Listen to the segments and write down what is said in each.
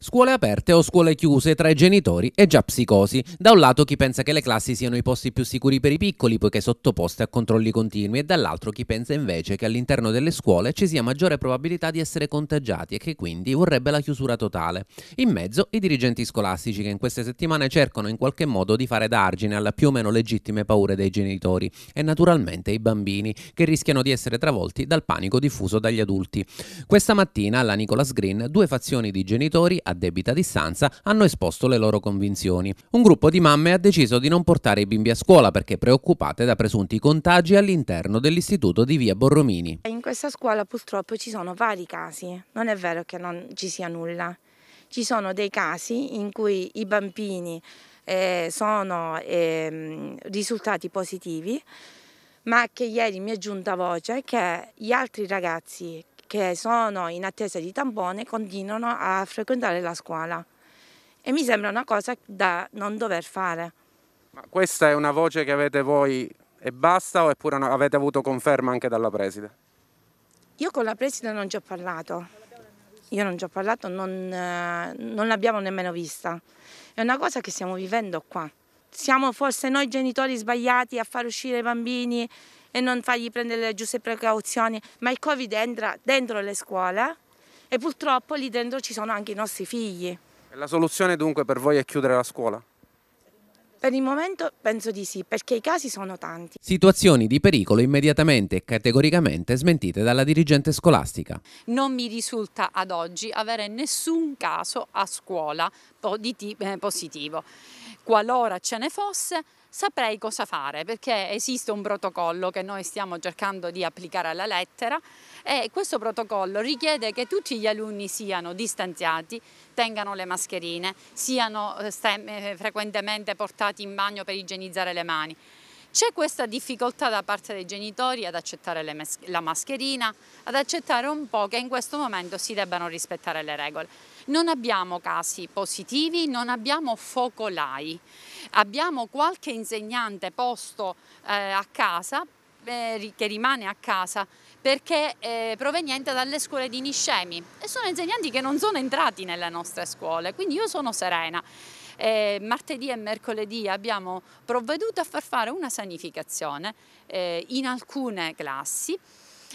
Scuole aperte o scuole chiuse tra i genitori e già psicosi. Da un lato chi pensa che le classi siano i posti più sicuri per i piccoli poiché sottoposti a controlli continui e dall'altro chi pensa invece che all'interno delle scuole ci sia maggiore probabilità di essere contagiati e che quindi vorrebbe la chiusura totale. In mezzo i dirigenti scolastici che in queste settimane cercano in qualche modo di fare d'argine alla più o meno legittime paure dei genitori e naturalmente i bambini che rischiano di essere travolti dal panico diffuso dagli adulti. Questa mattina alla Nicolas Green due fazioni di genitori a debita distanza, hanno esposto le loro convinzioni. Un gruppo di mamme ha deciso di non portare i bimbi a scuola perché preoccupate da presunti contagi all'interno dell'istituto di via Borromini. In questa scuola purtroppo ci sono vari casi, non è vero che non ci sia nulla. Ci sono dei casi in cui i bambini eh, sono eh, risultati positivi, ma che ieri mi è giunta voce che gli altri ragazzi che sono in attesa di tampone continuano a frequentare la scuola e mi sembra una cosa da non dover fare. Ma questa è una voce che avete voi e basta oppure avete avuto conferma anche dalla Preside? Io con la Preside non ci ho parlato, io non ci ho parlato, non, eh, non l'abbiamo nemmeno vista. È una cosa che stiamo vivendo qua. Siamo forse noi genitori sbagliati a far uscire i bambini e non fargli prendere le giuste precauzioni, ma il Covid entra dentro le scuole e purtroppo lì dentro ci sono anche i nostri figli. La soluzione dunque per voi è chiudere la scuola? Per il momento penso di sì, perché i casi sono tanti. Situazioni di pericolo immediatamente e categoricamente smentite dalla dirigente scolastica. Non mi risulta ad oggi avere nessun caso a scuola eh, positivo. Qualora ce ne fosse, saprei cosa fare perché esiste un protocollo che noi stiamo cercando di applicare alla lettera e questo protocollo richiede che tutti gli alunni siano distanziati, tengano le mascherine, siano eh, eh, frequentemente portati in bagno per igienizzare le mani. C'è questa difficoltà da parte dei genitori ad accettare la mascherina, ad accettare un po' che in questo momento si debbano rispettare le regole. Non abbiamo casi positivi, non abbiamo focolai, abbiamo qualche insegnante posto eh, a casa eh, che rimane a casa perché è eh, proveniente dalle scuole di Niscemi e sono insegnanti che non sono entrati nelle nostre scuole, quindi io sono serena eh, martedì e mercoledì abbiamo provveduto a far fare una sanificazione eh, in alcune classi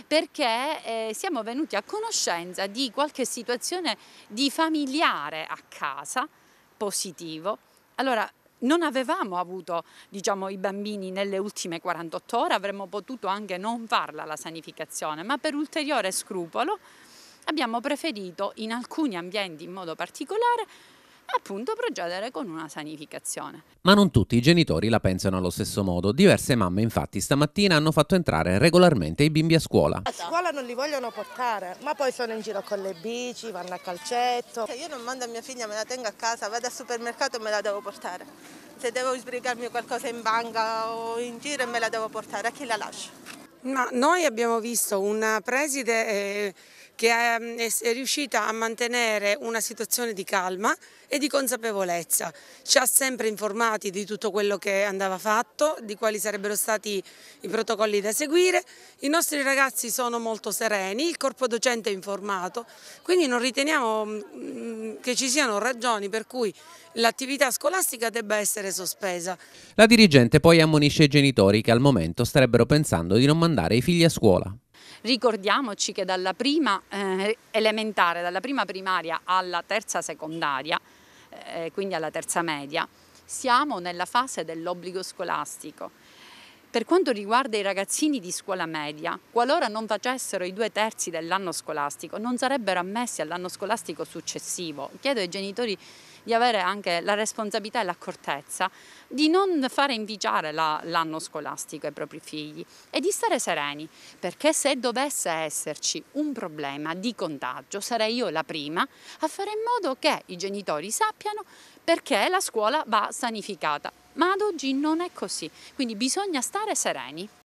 perché eh, siamo venuti a conoscenza di qualche situazione di familiare a casa positivo. Allora, non avevamo avuto diciamo, i bambini nelle ultime 48 ore, avremmo potuto anche non farla la sanificazione, ma per ulteriore scrupolo abbiamo preferito in alcuni ambienti in modo particolare appunto procedere con una sanificazione. Ma non tutti i genitori la pensano allo stesso modo. Diverse mamme infatti stamattina hanno fatto entrare regolarmente i bimbi a scuola. A scuola non li vogliono portare, ma poi sono in giro con le bici, vanno a calcetto. Se cioè, io non mando a mia figlia, me la tengo a casa, vado al supermercato e me la devo portare. Se devo sbrigarmi qualcosa in banca o in giro me la devo portare, a chi la lascio? Ma noi abbiamo visto una preside... Eh che ehm, è riuscita a mantenere una situazione di calma e di consapevolezza. Ci ha sempre informati di tutto quello che andava fatto, di quali sarebbero stati i protocolli da seguire. I nostri ragazzi sono molto sereni, il corpo docente è informato, quindi non riteniamo mm, mm, che ci siano ragioni per cui l'attività scolastica debba essere sospesa. La dirigente poi ammonisce i genitori che al momento starebbero pensando di non mandare i figli a scuola. Ricordiamoci che dalla prima eh, elementare, dalla prima primaria alla terza secondaria, eh, quindi alla terza media, siamo nella fase dell'obbligo scolastico. Per quanto riguarda i ragazzini di scuola media, qualora non facessero i due terzi dell'anno scolastico, non sarebbero ammessi all'anno scolastico successivo. Chiedo ai genitori di avere anche la responsabilità e l'accortezza di non fare invigiare la, l'anno scolastico ai propri figli e di stare sereni, perché se dovesse esserci un problema di contagio sarei io la prima a fare in modo che i genitori sappiano perché la scuola va sanificata. Ma ad oggi non è così, quindi bisogna stare sereni.